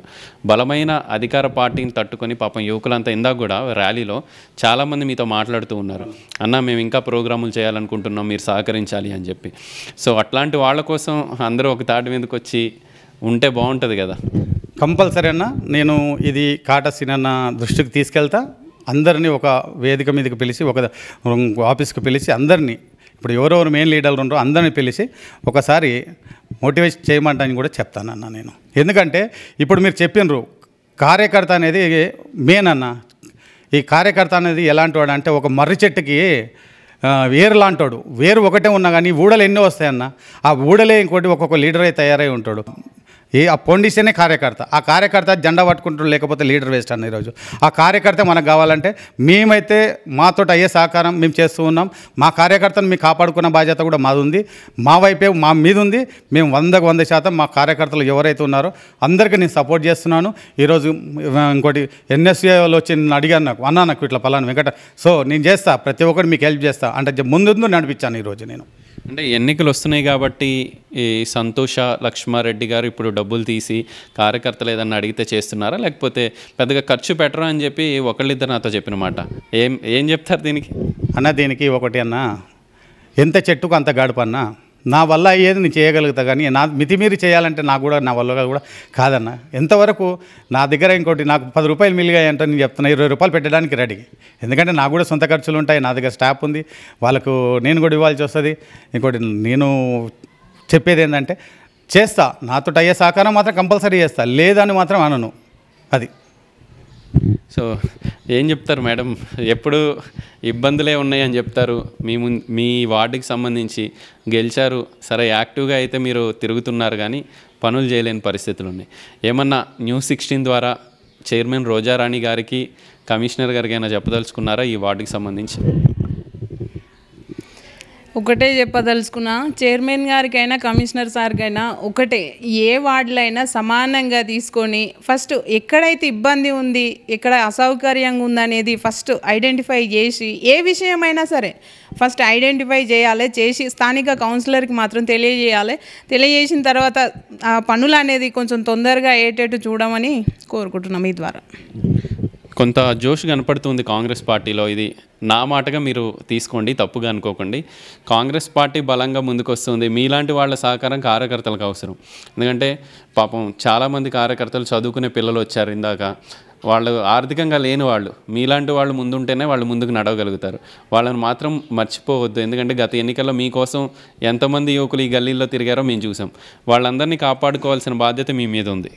బలమైన అధికార పార్టీని తట్టుకొని పాపం యువకులంతా ఇందాక కూడా ర్యాలీలో చాలామంది మీతో మాట్లాడుతూ ఉన్నారు అన్న మేము ఇంకా ప్రోగ్రాములు చేయాలనుకుంటున్నాం మీరు సహకరించాలి అని చెప్పి సో అట్లాంటి వాళ్ళ కోసం అందరూ ఒక తాటి మీదకి వచ్చి ఉంటే బాగుంటుంది కదా కంపల్సరీ అన్న నేను ఇది కాటసీనన్న దృష్టికి తీసుకెళ్తా అందరినీ ఒక వేదిక మీదకి పిలిచి ఒక ఆఫీస్కి పిలిచి అందరినీ ఇప్పుడు ఎవరెవరు మెయిన్ లీడర్లు ఉండరు అందరిని పిలిచి ఒకసారి మోటివేట్ చేయమంటాని కూడా చెప్తానన్న నేను ఎందుకంటే ఇప్పుడు మీరు చెప్పినరు కార్యకర్త అనేది మెయిన్ అన్న ఈ కార్యకర్త అనేది ఎలాంటి వాడు అంటే ఒక మర్రి చెట్టుకి వేరు లాంటాడు వేరు ఒకటే ఉన్నా కానీ ఊడలు ఎన్నో వస్తాయన్న ఆ ఊడలే ఇంకోటి ఒక్కొక్క లీడర్ అయి తయారై ఉంటాడు ఏ ఆ పొండిసేనే కార్యకర్త ఆ కార్యకర్త జెండా పట్టుకుంటారు లేకపోతే లీడర్ వేస్ట్ అన్న ఈరోజు ఆ కార్యకర్త మనకు కావాలంటే మేమైతే మాతో అయ్యే సహకారం మేము చేస్తూ ఉన్నాం మా కార్యకర్తను మేము కాపాడుకున్న బాధ్యత కూడా మాది ఉంది మా వైపే మా మీద ఉంది మేము వందకు వంద శాతం మా కార్యకర్తలు ఎవరైతే ఉన్నారో అందరికీ నేను సపోర్ట్ చేస్తున్నాను ఈరోజు ఇంకోటి ఎన్ఎస్ఏలో వచ్చి నేను అడిగాను నాకు అన్నా నాకు ఇట్లా పలాను వెంకట సో నేను చేస్తా ప్రతి ఒక్కరు మీకు హెల్ప్ చేస్తా అంటే ముందు నడిపించాను ఈరోజు నేను అంటే ఎన్నికలు వస్తున్నాయి కాబట్టి ఈ సంతోష లక్ష్మారెడ్డి గారు ఇప్పుడు డబ్బులు తీసి కార్యకర్తలు ఏదన్నా అడిగితే చేస్తున్నారా లేకపోతే పెద్దగా ఖర్చు పెట్టరా అని చెప్పి ఒకళ్ళిద్దరు నాతో చెప్పిన మాట ఏం ఏం చెప్తారు దీనికి అన్న దీనికి ఒకటి అన్న ఎంత చెట్టుకు అంత గడుపు అన్నా నా వల్ల అయ్యేది నేను చేయగలుగుతా కానీ నా మితిమీరి చేయాలంటే నాకు కూడా నా వల్ల కూడా కాదన్న ఎంతవరకు నా దగ్గర ఇంకోటి నాకు పది రూపాయలు మిలిగాయంటే నేను చెప్తున్నా ఇరవై రూపాయలు పెట్టడానికి రెడీ ఎందుకంటే నాకు కూడా సొంత ఖర్చులు ఉంటాయి నా దగ్గర స్టాఫ్ ఉంది వాళ్ళకు నేను కూడా ఇవ్వాల్సి వస్తుంది ఇంకోటి నేను చెప్పేది ఏంటంటే చేస్తా నాతో అయ్యే సహకారం మాత్రం కంపల్సరీ చేస్తా లేదని మాత్రం అనను అది సో ఏం చెప్తారు మేడం ఎప్పుడు ఇబ్బందులే ఉన్నాయని చెప్తారు మీ ముందు మీ వార్డుకి సంబంధించి గెలిచారు సరే యాక్టివ్గా అయితే మీరు తిరుగుతున్నారు కానీ పనులు చేయలేని పరిస్థితులు ఉన్నాయి ఏమన్నా న్యూస్ సిక్స్టీన్ ద్వారా చైర్మన్ రోజారాణి గారికి కమిషనర్ గారికి అయినా చెప్పదలుచుకున్నారా ఈ వార్డుకి సంబంధించి ఒకటే చెప్పదలుచుకున్నా చైర్మన్ గారికైనా కమిషనర్ సార్కైనా ఒకటే ఏ వార్డులైనా సమానంగా తీసుకొని ఫస్ట్ ఎక్కడైతే ఇబ్బంది ఉంది ఎక్కడ అసౌకర్యంగా ఉందనేది ఫస్ట్ ఐడెంటిఫై చేసి ఏ విషయమైనా సరే ఫస్ట్ ఐడెంటిఫై చేయాలి చేసి స్థానిక కౌన్సిలర్కి మాత్రం తెలియజేయాలి తెలియజేసిన తర్వాత ఆ పనులు అనేది కొంచెం తొందరగా అయ్యేటట్టు చూడమని కోరుకుంటున్నాం ఈ ద్వారా కొంత జోష్ కనపడుతుంది కాంగ్రెస్ పార్టీలో ఇది నా మాటగా మీరు తీసుకోండి తప్పుగా అనుకోకండి కాంగ్రెస్ పార్టీ బలంగా ముందుకు వస్తుంది మీలాంటి వాళ్ళ సహకారం కార్యకర్తలకు అవసరం ఎందుకంటే పాపం చాలామంది కార్యకర్తలు చదువుకునే పిల్లలు వచ్చారు ఇందాక వాళ్ళు ఆర్థికంగా లేని వాళ్ళు మీలాంటి వాళ్ళు ముందుంటేనే వాళ్ళు ముందుకు నడవగలుగుతారు వాళ్ళని మాత్రం మర్చిపోవద్దు ఎందుకంటే గత ఎన్నికల్లో మీకోసం ఎంతమంది యువకులు ఈ గల్లీల్లో తిరిగారో మేము చూసాం వాళ్ళందరినీ కాపాడుకోవాల్సిన బాధ్యత మీ మీద ఉంది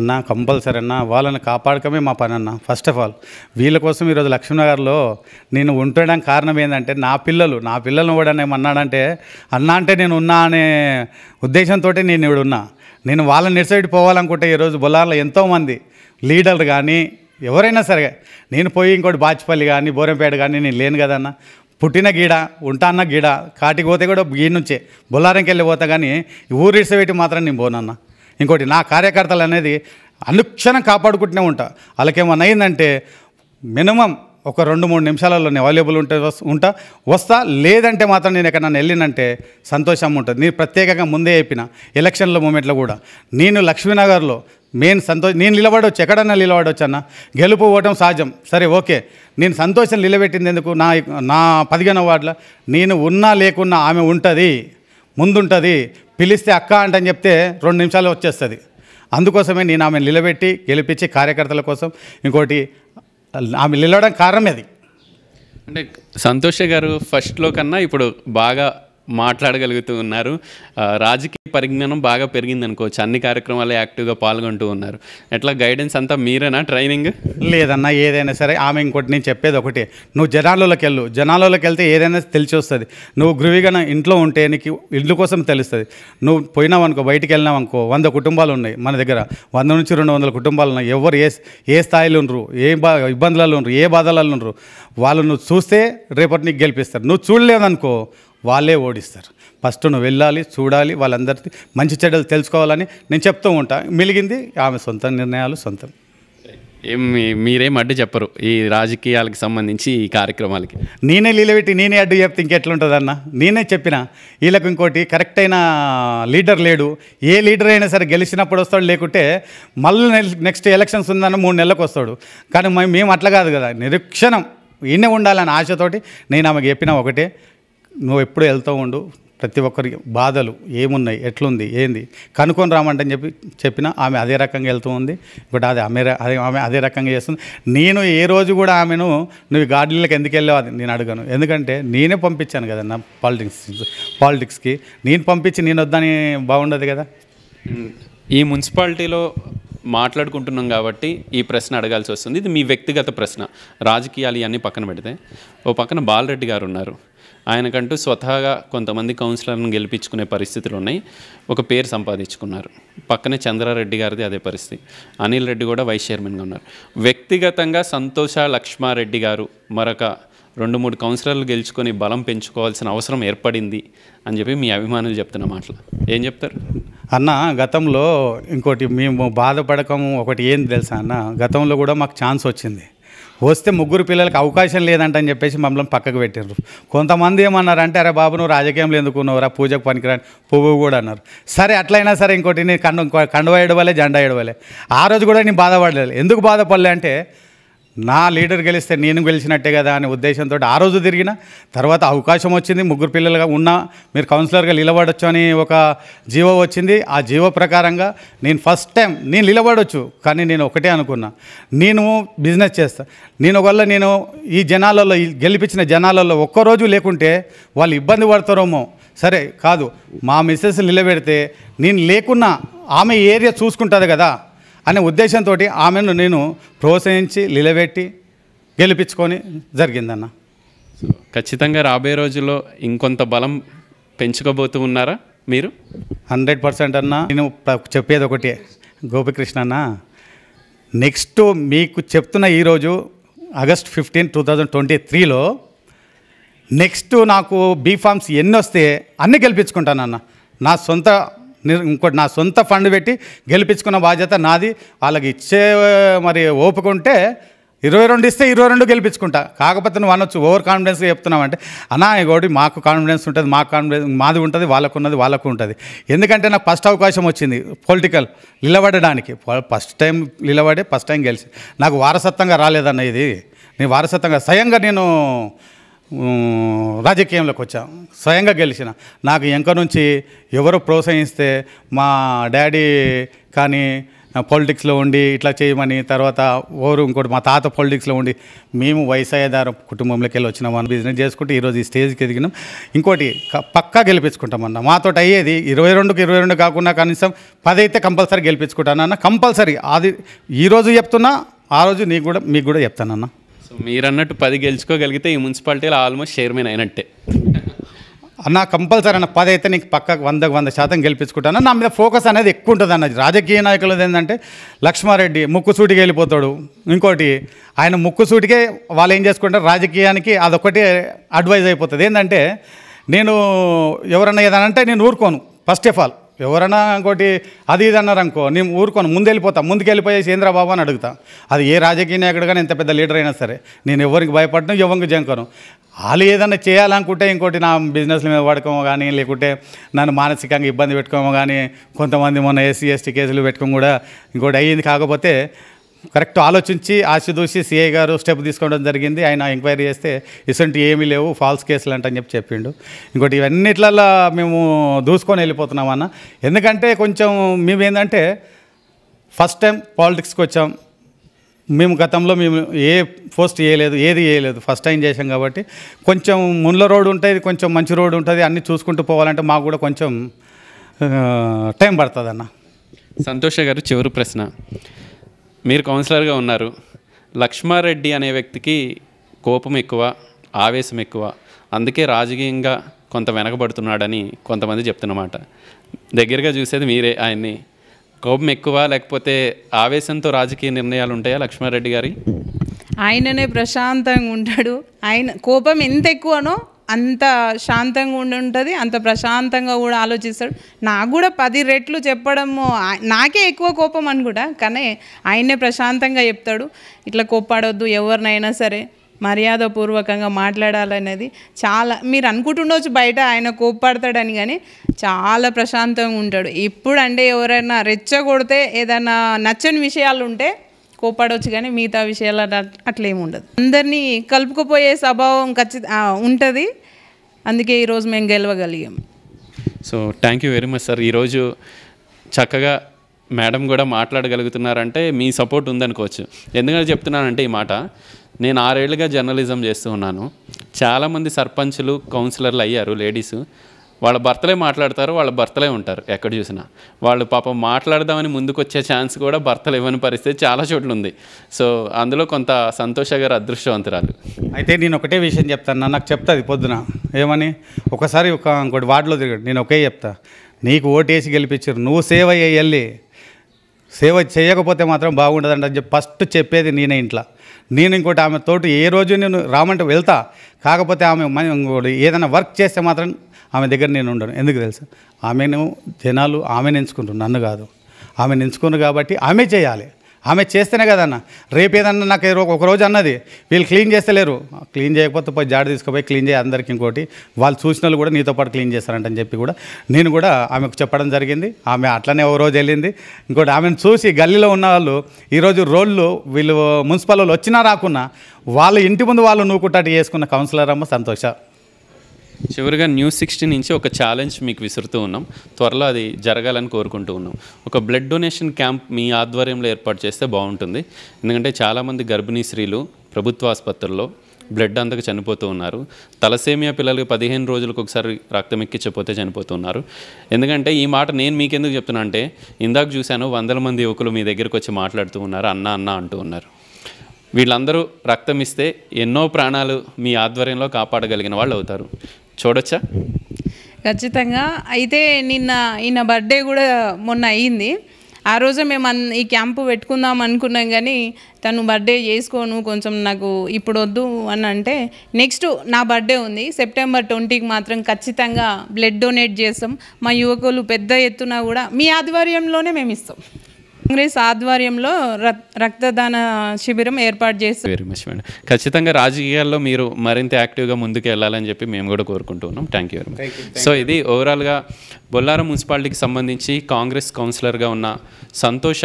అన్న కంపల్సరీ అన్న వాళ్ళని కాపాడకమే మా పని అన్న ఫస్ట్ ఆఫ్ ఆల్ వీళ్ళ కోసం ఈరోజు లక్ష్మీనగర్లో నేను ఉండడానికి కారణం ఏంటంటే నా పిల్లలు నా పిల్లలను కూడా ఏమన్నాడంటే అన్న అంటే నేను ఉన్నా అనే ఉద్దేశంతో నేను ఇవిడున్నా నేను వాళ్ళని నిర్సైడ్ పోవాలనుకుంటే ఈరోజు బుల్లార్లో ఎంతోమంది లీడర్లు కానీ ఎవరైనా సరే నేను పోయి ఇంకోటి బాచిపల్లి కానీ బోరంపేట కానీ నేను లేను కదన్న పుట్టిన గీడ ఉంటాన్న గీడ కాటికి పోతే కూడా గీడ నుంచే బొల్లారంకి వెళ్ళి పోతా కానీ ఊరిడిస పెట్టి మాత్రం నేను పోనన్న ఇంకోటి నా కార్యకర్తలు అనేది అనుక్షణం కాపాడుకుంటూనే ఉంటా వాళ్ళకేమన్నా అయిందంటే మినిమం ఒక రెండు మూడు నిమిషాలలో నేను అవైలబుల్ ఉంటే ఉంటా వస్తా లేదంటే మాత్రం నేను ఎక్కడ నన్ను వెళ్ళినంటే సంతోషం ఉంటుంది నేను ప్రత్యేకంగా ముందే చెప్పిన ఎలక్షన్ల మూమెంట్లో కూడా నేను లక్ష్మీనగర్లో నేను సంతోష నేను నిలబడవచ్చు ఎక్కడన్నా నిలబడవచ్చు అన్న గెలుపు ఓటం సహజం సరే ఓకే నేను సంతోషం నిలబెట్టింది ఎందుకు నా నా పదిగన వార్డులో నేను ఉన్నా లేకున్నా ఆమె ఉంటుంది ముందుంటుంది పిలిస్తే అక్క అంటని చెప్తే రెండు నిమిషాలు వచ్చేస్తుంది అందుకోసమే నేను ఆమె నిలబెట్టి గెలిపించి కార్యకర్తల కోసం ఇంకోటి ఆమె నిలవడం కారణం అది అంటే సంతోష్ గారు ఫస్ట్లో కన్నా ఇప్పుడు బాగా మాట్లాడగలుగుతూ ఉన్నారు రాజకీయ పరిజ్ఞానం బాగా పెరిగింది అనుకోవచ్చు అన్ని కార్యక్రమాలు యాక్టివ్గా పాల్గొంటూ ఉన్నారు ఎట్లా గైడెన్స్ అంతా మీరేనా ట్రైనింగ్ లేదన్నా ఏదైనా సరే ఆమె ఇంకోటి నేను చెప్పేది ఒకటి నువ్వు జనాలలోకి వెళ్ళు జనాలలోకి వెళ్తే ఏదైనా తెలిసి వస్తుంది నువ్వు గురువిగా ఇంట్లో ఉంటే నీకు ఇల్లు కోసం తెలుస్తుంది నువ్వు పోయినావు అనుకో బయటికి వెళ్ళినావు అనుకో వంద కుటుంబాలు ఉన్నాయి మన దగ్గర వంద నుంచి రెండు వందల కుటుంబాలు ఉన్నాయి ఎవరు ఏ ఏ స్థాయిలో ఉండరు ఏ బా ఇబ్బందులలో ఉండరు ఏ బాధలలో ఉండరు వాళ్ళు నువ్వు చూస్తే రేపటి నీకు గెలిపిస్తారు నువ్వు చూడలేదనుకో వాళ్ళే ఓడిస్తారు ఫస్ట్ నువ్వు వెళ్ళాలి చూడాలి వాళ్ళందరికీ మంచి చెడ్డలు తెలుసుకోవాలని నేను చెప్తూ ఉంటా మిలిగింది ఆమె సొంత నిర్ణయాలు సొంతం ఏం మీరేం అడ్డు చెప్పరు ఈ రాజకీయాలకు సంబంధించి ఈ కార్యక్రమాలకి నేనే లీలబెట్టి నేనే అడ్డు చెప్తే ఇంకెట్లుంటుందన్న నేనే చెప్పిన వీళ్ళకు ఇంకోటి కరెక్ట్ అయిన లీడర్ లేడు ఏ లీడర్ అయినా సరే గెలిచినప్పుడు వస్తాడు లేకుంటే మళ్ళీ నెక్స్ట్ ఎలక్షన్స్ ఉందన్న మూడు నెలలకు వస్తాడు కానీ మేము అట్లా కాదు కదా నిరీక్షణం ఈయనే ఉండాలని ఆశతోటి నేను ఆమెకు చెప్పిన ఒకటే నువ్వు ఎప్పుడు వెళ్తూ ఉండు ప్రతి ఒక్కరికి బాధలు ఏమున్నాయి ఎట్లుంది ఏంది కనుక్కొని రామంటని చెప్పి చెప్పిన ఆమె అదే రకంగా వెళ్తూ ఉంది ఇప్పుడు అది ఆమె అదే ఆమె అదే రకంగా చేస్తుంది నేను ఏ రోజు కూడా ఆమెను నువ్వు గార్డెన్లకు ఎందుకు వెళ్ళావు అది నేను అడగను ఎందుకంటే నేనే పంపించాను కదా నా పాలిటిక్స్ పాలిటిక్స్కి నేను పంపించి నేను వద్దని బాగుండదు కదా ఈ మున్సిపాలిటీలో మాట్లాడుకుంటున్నాం కాబట్టి ఈ ప్రశ్న అడగాల్సి వస్తుంది ఇది మీ వ్యక్తిగత ప్రశ్న రాజకీయాలు ఇవన్నీ పక్కన పెడితే ఓ పక్కన బాలరెడ్డి గారు ఉన్నారు ఆయనకంటూ స్వతహాగా కొంతమంది కౌన్సిలర్ను గెలిపించుకునే పరిస్థితులు ఉన్నాయి ఒక పేరు సంపాదించుకున్నారు పక్కనే చంద్రారెడ్డి గారిది అదే పరిస్థితి అనిల్ రెడ్డి కూడా వైస్ చైర్మన్గా ఉన్నారు వ్యక్తిగతంగా సంతోష లక్ష్మారెడ్డి గారు మరొక రెండు మూడు కౌన్సిలర్లు గెలుచుకొని బలం పెంచుకోవాల్సిన అవసరం ఏర్పడింది అని చెప్పి మీ అభిమానులు చెప్తున్న మాటలు ఏం చెప్తారు అన్న గతంలో ఇంకోటి మేము బాధపడకము ఒకటి ఏంది తెలుసా అన్న గతంలో కూడా మాకు ఛాన్స్ వచ్చింది వస్తే ముగ్గురు పిల్లలకి అవకాశం లేదంటని చెప్పేసి మమ్మల్ని పక్కకు పెట్టారు కొంతమంది ఏమన్నారంటే అరే బాబు నువ్వు రాజకీయంలో ఎందుకున్నావురా పూజకు పనికిరాని పువ్వు కూడా అన్నారు సరే అట్లయినా సరే ఇంకోటి నేను కండు కండువ ఏడవలే జెండా ఏడవలే ఆ రోజు కూడా నేను బాధపడలేదు ఎందుకు బాధపడలే అంటే నా లీడర్ గెలిస్తే నేను గెలిచినట్టే కదా అనే ఉద్దేశంతో ఆ రోజు తిరిగిన తర్వాత అవకాశం వచ్చింది ముగ్గురు పిల్లలుగా ఉన్నా మీరు కౌన్సిలర్గా నిలబడొచ్చు అని ఒక జీవో వచ్చింది ఆ జీవో ప్రకారంగా నేను ఫస్ట్ టైం నేను నిలబడొచ్చు కానీ నేను ఒకటే అనుకున్నా నేను బిజినెస్ చేస్తా నేను ఒకవేళ నేను ఈ జనాలలో గెలిపించిన జనాలలో ఒక్కరోజు లేకుంటే వాళ్ళు ఇబ్బంది పడతారేమో సరే కాదు మా మిస్సెస్ నిలబెడితే నేను లేకున్నా ఆమె ఏరియా చూసుకుంటుంది కదా అనే ఉద్దేశంతో ఆమెను నేను ప్రోత్సహించి నిలబెట్టి గెలిపించుకొని జరిగిందన్న ఖచ్చితంగా రాబోయే రోజుల్లో ఇంకొంత బలం పెంచుకోబోతూ ఉన్నారా మీరు హండ్రెడ్ పర్సెంట్ అన్న నేను చెప్పేది ఒకటి గోపికృష్ణ అన్న నెక్స్ట్ మీకు చెప్తున్న ఈరోజు August fifteen two thousand twenty త్రీలో నెక్స్ట్ నాకు బీఫామ్స్ ఎన్ని వస్తే అన్నీ గెలిపించుకుంటానన్న నా సొంత ఇంకోటి నా సొంత ఫండ్ పెట్టి గెలిపించుకున్న బాధ్యత నాది వాళ్ళకి ఇచ్చే మరి ఓపుకుంటే ఇరవై రెండు ఇస్తే ఇరవై రెండు గెలిపించుకుంటా కాకపోతే నువ్వు అనొచ్చు ఓవర్ కాన్ఫిడెన్స్గా చెప్తున్నామంటే అన్నా ఇంకోటి మాకు కాన్ఫిడెన్స్ ఉంటుంది మాకు కాన్ఫిడెన్స్ మాది ఉంటుంది వాళ్ళకు ఉన్నది వాళ్ళకు ఉంటుంది ఎందుకంటే నాకు ఫస్ట్ అవకాశం వచ్చింది పొలిటికల్ నిలబడడానికి ఫస్ట్ టైం నిలబడి ఫస్ట్ టైం గెలిచి నాకు వారసత్వంగా రాలేదన్న ఇది నీ వారసత్వంగా స్వయంగా నేను రాజకీయంలోకి వచ్చాం స్వయంగా గెలిచిన నాకు ఎంక నుంచి ఎవరు ప్రోత్సహిస్తే మా డాడీ కానీ పొలిటిక్స్లో ఉండి ఇట్లా చేయమని తర్వాత ఓరు ఇంకోటి మా తాత పొలిటిక్స్లో ఉండి మేము వయసాయదార కుటుంబంలోకి వెళ్ళి వచ్చినాం అని బిజినెస్ చేసుకుంటే ఈరోజు ఈ స్టేజ్కి ఎదిగినాం ఇంకోటి పక్కా గెలిపించుకుంటామన్న మాతో అయ్యేది ఇరవై రెండుకి ఇరవై రెండు కాకుండా కనీసం పది అయితే కంపల్సరీ గెలిపించుకుంటానన్న కంపల్సరీ అది ఈరోజు చెప్తున్నా ఆ రోజు నీకు కూడా మీకు కూడా చెప్తానన్నా సో మీరు అన్నట్టు పది గెలుచుకోగలిగితే ఈ మున్సిపాలిటీలో ఆల్మోస్ట్ చైర్మన్ అయినట్టే అన్న కంపల్సరీ అన్న పది అయితే నీకు పక్కకు వందకు వంద శాతం గెలిపించుకుంటాను నా మీద ఫోకస్ అనేది ఎక్కువ ఉంటుంది అన్నది రాజకీయ నాయకులు ఏంటంటే లక్ష్మారెడ్డి ముక్కుసూటికి వెళ్ళిపోతాడు ఇంకోటి ఆయన ముక్కుసూటికే వాళ్ళు ఏం చేసుకుంటారు రాజకీయానికి అదొకటి అడ్వైజ్ అయిపోతుంది ఏంటంటే నేను ఎవరన్నా ఏదనంటే నేను ఊరుకోను ఫస్ట్ ఆఫ్ ఆల్ ఎవరన్నా ఇంకోటి అది ఇది అన్నారు అనుకో నేను ఊరుకోను ముందెళ్ళిపోతా ముందుకెళ్ళిపోయేసి ఏంద్రబాబు అని అడుగుతా అది ఏ రాజకీయ నాయకుడు కానీ ఎంత పెద్ద లీడర్ అయినా సరే నేను ఎవరికి భయపడను ఎవరికి జంకను వాళ్ళు ఏదైనా చేయాలనుకుంటే ఇంకోటి నా బిజినెస్ల మీద పడుకోమో కానీ లేకుంటే నన్ను మానసికంగా ఇబ్బంది పెట్టుకోమో కానీ కొంతమంది మొన్న ఎస్సీ ఎస్టీ కేసులు పెట్టుకొని కూడా ఇంకోటి అయ్యింది కాకపోతే కరెక్ట్ ఆలోచించి ఆశదూసి సిఐ గారు స్టెప్ తీసుకోవడం జరిగింది ఆయన ఎంక్వైరీ చేస్తే ఇసంటి ఏమీ లేవు ఫాల్స్ కేసులు అంటని చెప్పి చెప్పిండు ఇంకోటి ఇవన్నిట్లలో మేము దూసుకొని వెళ్ళిపోతున్నాం అన్న ఎందుకంటే కొంచెం మేము ఏంటంటే ఫస్ట్ టైం పాలిటిక్స్కి వచ్చాం మేము గతంలో మేము ఏ పోస్ట్ చేయలేదు ఏది చేయలేదు ఫస్ట్ టైం చేసాం కాబట్టి కొంచెం ముండ్ల రోడ్ ఉంటుంది కొంచెం మంచి రోడ్ ఉంటుంది అన్నీ చూసుకుంటూ పోవాలంటే మాకు కూడా కొంచెం టైం పడుతుంది అన్న సంతోష గారు చివరి ప్రశ్న మీరు కౌన్సిలర్గా ఉన్నారు లక్ష్మారెడ్డి అనే వ్యక్తికి కోపం ఎక్కువ ఆవేశం ఎక్కువ అందుకే రాజకీయంగా కొంత వెనకబడుతున్నాడని కొంతమంది చెప్తున్నమాట దగ్గరగా చూసేది మీరే ఆయన్ని కోపం ఎక్కువ లేకపోతే ఆవేశంతో రాజకీయ నిర్ణయాలు ఉంటాయా లక్ష్మారెడ్డి గారి ఆయననే ప్రశాంతంగా ఉంటాడు ఆయన కోపం ఎంత ఎక్కువనో అంత శాంతంగా ఉండి ఉంటుంది అంత ప్రశాంతంగా కూడా ఆలోచిస్తాడు నాకు కూడా పది రెట్లు చెప్పడము నాకే ఎక్కువ కోపం అనుకుంటా కానీ ఆయనే ప్రశాంతంగా చెప్తాడు ఇట్లా కోప్పాడొద్దు ఎవరినైనా సరే మర్యాదపూర్వకంగా మాట్లాడాలనేది చాలా మీరు అనుకుంటుండొచ్చు బయట ఆయన కోప్పడతాడని కానీ చాలా ప్రశాంతంగా ఉంటాడు ఇప్పుడు అంటే ఎవరైనా రెచ్చగొడితే ఏదైనా నచ్చని విషయాలు ఉంటే కోపాడవచ్చు కానీ మిగతా విషయాలు అట్లేమి ఉండదు అందరినీ కలుపుకుపోయే స్వభావం ఖచ్చితంగా ఉంటుంది అందుకే ఈరోజు మేము గెలవగలిగాం so thank you very much sir ఈరోజు చక్కగా మేడం కూడా మాట్లాడగలుగుతున్నారంటే మీ సపోర్ట్ ఉందనుకోవచ్చు ఎందుకంటే చెప్తున్నానంటే ఈ మాట నేను ఆరేళ్లుగా జర్నలిజం చేస్తూ ఉన్నాను చాలామంది సర్పంచ్లు కౌన్సిలర్లు అయ్యారు లేడీసు వాళ్ళ భర్తలే మాట్లాడతారు వాళ్ళ భర్తలే ఉంటారు ఎక్కడ చూసినా వాళ్ళు పాపం మాట్లాడదామని ముందుకొచ్చే ఛాన్స్ కూడా భర్తలు ఇవ్వని పరిస్థితి చాలా చోట్ల ఉంది సో అందులో కొంత సంతోష గారు అదృష్టవంతురాలు అయితే నేను ఒకటే విషయం చెప్తాను నాకు చెప్తాది పొద్దున ఏమని ఒకసారి ఒక ఇంకోటి వార్డులో తిరిగాడు నేను ఒకే చెప్తా నీకు ఓటేసి గెలిపించారు నువ్వు సేవ చేయాలి సేవ చేయకపోతే మాత్రం బాగుండదంట అని చెప్పి ఫస్ట్ చెప్పేది నేనే ఇంట్లో నేను ఇంకోటి ఆమె తోటి ఏ రోజు నేను రామంటే వెళ్తా కాకపోతే ఆమె ఏదైనా వర్క్ చేస్తే మాత్రం ఆమె దగ్గర నేను ఉండను ఎందుకు తెలుసు ఆమెను జనాలు ఆమెను ఎంచుకుంటున్నాను నన్ను కాదు ఆమెను ఎంచుకును కాబట్టి ఆమె చేయాలి ఆమె చేస్తేనే కదన్న ఏదన్నా నాకు ఒక రోజు అన్నది వీళ్ళు క్లీన్ చేస్తలేరు క్లీన్ చేయకపోతే పోయి జాడ తీసుకుపోయి క్లీన్ చేయ అందరికీ ఇంకోటి వాళ్ళు చూసిన కూడా నీతో పాటు క్లీన్ చేస్తారంటని చెప్పి కూడా నేను కూడా ఆమెకు చెప్పడం జరిగింది ఆమె అట్లనే ఒక రోజు వెళ్ళింది ఇంకోటి ఆమెను చూసి గల్లీలో ఉన్న వాళ్ళు ఈరోజు రోళ్ళు వీళ్ళు మున్సిపల్ వాళ్ళు వచ్చినా రాకున్నా వాళ్ళ ఇంటి ముందు వాళ్ళు నూకుటాటి చేసుకున్న కౌన్సిలర్ అమ్మ సంతోష చివరిగా న్యూస్ సిక్స్టీ నుంచి ఒక ఛాలెంజ్ మీకు విసురుతూ ఉన్నాం త్వరలో అది జరగాలని కోరుకుంటూ ఉన్నాం ఒక బ్లడ్ డొనేషన్ క్యాంప్ మీ ఆధ్వర్యంలో ఏర్పాటు చేస్తే బాగుంటుంది ఎందుకంటే చాలామంది గర్భిణీ స్త్రీలు ప్రభుత్వ ఆసుపత్రుల్లో బ్లడ్ అందక చనిపోతూ ఉన్నారు తలసేమియా పిల్లలకి పదిహేను రోజులకు ఒకసారి రక్తం ఎక్కించపోతే చనిపోతున్నారు ఎందుకంటే ఈ మాట నేను మీకెందుకు చెప్తున్నా అంటే ఇందాక చూశాను వందల మంది యువకులు మీ దగ్గరకు వచ్చి మాట్లాడుతూ ఉన్నారు అన్న అన్న అంటూ ఉన్నారు వీళ్ళందరూ రక్తం ఇస్తే ఎన్నో ప్రాణాలు మీ ఆధ్వర్యంలో కాపాడగలిగిన వాళ్ళు అవుతారు చూడొచ్చా ఖచ్చితంగా అయితే నిన్న ఈయన బర్త్డే కూడా మొన్న అయ్యింది ఆ రోజు మేము అన్ ఈ క్యాంపు పెట్టుకుందాం అనుకున్నాం కానీ తను బర్త్డే చేసుకోను కొంచెం నాకు ఇప్పుడు వద్దు అని అంటే నెక్స్ట్ నా బర్త్డే ఉంది సెప్టెంబర్ ట్వంటీకి మాత్రం ఖచ్చితంగా బ్లడ్ డొనేట్ చేస్తాం మా యువకులు పెద్ద ఎత్తున కూడా మీ ఆధ్వర్యంలోనే మేము ఇస్తాం కాంగ్రెస్ ఆధ్వర్యంలో రక్తదాన శిబిరం ఏర్పాటు చేస్తారు వెరీ మచ్ మేడం ఖచ్చితంగా రాజకీయాల్లో మీరు మరింత యాక్టివ్గా ముందుకు వెళ్ళాలని చెప్పి మేము కూడా కోరుకుంటున్నాం thank you very much so ఇది ఓవరాల్గా బొల్లారం మున్సిపాలిటీకి సంబంధించి కాంగ్రెస్ కౌన్సిలర్గా ఉన్న సంతోష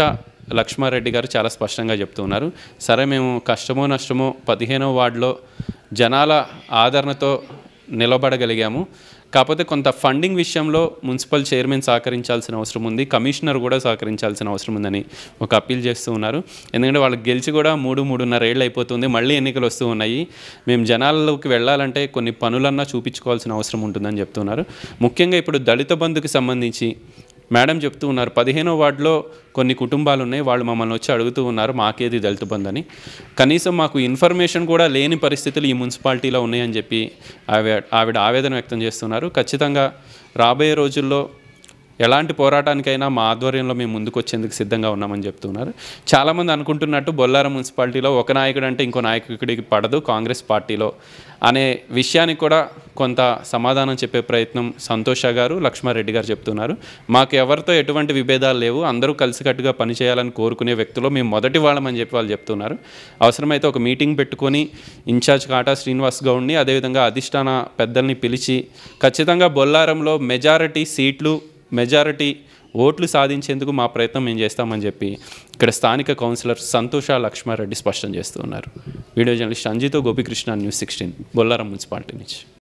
లక్ష్మారెడ్డి గారు చాలా స్పష్టంగా చెప్తున్నారు సరే మేము కష్టమో నష్టమో పదిహేనో వార్డులో జనాల ఆదరణతో నిలబడగలిగాము కాకపోతే కొంత ఫండింగ్ విషయంలో మున్సిపల్ చైర్మన్ సహకరించాల్సిన అవసరం ఉంది కమిషనర్ కూడా సహకరించాల్సిన అవసరం ఉందని ఒక అప్పీల్ చేస్తూ ఉన్నారు ఎందుకంటే వాళ్ళకి గెలిచి కూడా మూడు మూడున్నర ఏళ్ళు అయిపోతుంది మళ్ళీ ఎన్నికలు వస్తూ ఉన్నాయి మేము జనాల్లోకి వెళ్ళాలంటే కొన్ని పనులన్నా చూపించుకోవాల్సిన అవసరం ఉంటుందని చెప్తున్నారు ముఖ్యంగా ఇప్పుడు దళిత బంధుకి సంబంధించి మేడం చెప్తూ ఉన్నారు పదిహేనో వార్డులో కొన్ని కుటుంబాలు ఉన్నాయి వాళ్ళు మమ్మల్ని వచ్చి అడుగుతూ ఉన్నారు మాకేది దళిత బంధని కనీసం మాకు ఇన్ఫర్మేషన్ కూడా లేని పరిస్థితులు ఈ మున్సిపాలిటీలో ఉన్నాయని చెప్పి ఆవిడ ఆవిడ ఆవేదన వ్యక్తం చేస్తున్నారు ఖచ్చితంగా రాబోయే రోజుల్లో ఎలాంటి పోరాటానికైనా మా ఆధ్వర్యంలో మేము ముందుకు వచ్చేందుకు సిద్ధంగా ఉన్నామని చెప్తున్నారు చాలామంది అనుకుంటున్నట్టు బొల్లారం మున్సిపాలిటీలో ఒక నాయకుడు అంటే ఇంకో నాయకుడికి పడదు కాంగ్రెస్ పార్టీలో అనే విషయానికి కూడా కొంత సమాధానం చెప్పే ప్రయత్నం సంతోష గారు లక్ష్మారెడ్డి గారు చెప్తున్నారు మాకు ఎవరితో ఎటువంటి విభేదాలు లేవు అందరూ కలిసికట్టుగా పనిచేయాలని కోరుకునే వ్యక్తులు మేము మొదటి వాళ్ళమని చెప్పి వాళ్ళు చెప్తున్నారు అవసరమైతే ఒక మీటింగ్ పెట్టుకొని ఇన్ఛార్జ్ కాటా శ్రీనివాస్ గౌడ్ని అదేవిధంగా అధిష్టాన పెద్దల్ని పిలిచి ఖచ్చితంగా బొల్లారంలో మెజారిటీ సీట్లు మెజారిటీ ఓట్లు సాధించేందుకు మా ప్రయత్నం మేము చేస్తామని చెప్పి ఇక్కడ స్థానిక కౌన్సిలర్ సంతోష లక్ష్మారెడ్డి స్పష్టం చేస్తున్నారు వీడియో జర్నలిస్ట్ అంజితో Gopikrishna news sixteen Bollaram municipality నుంచి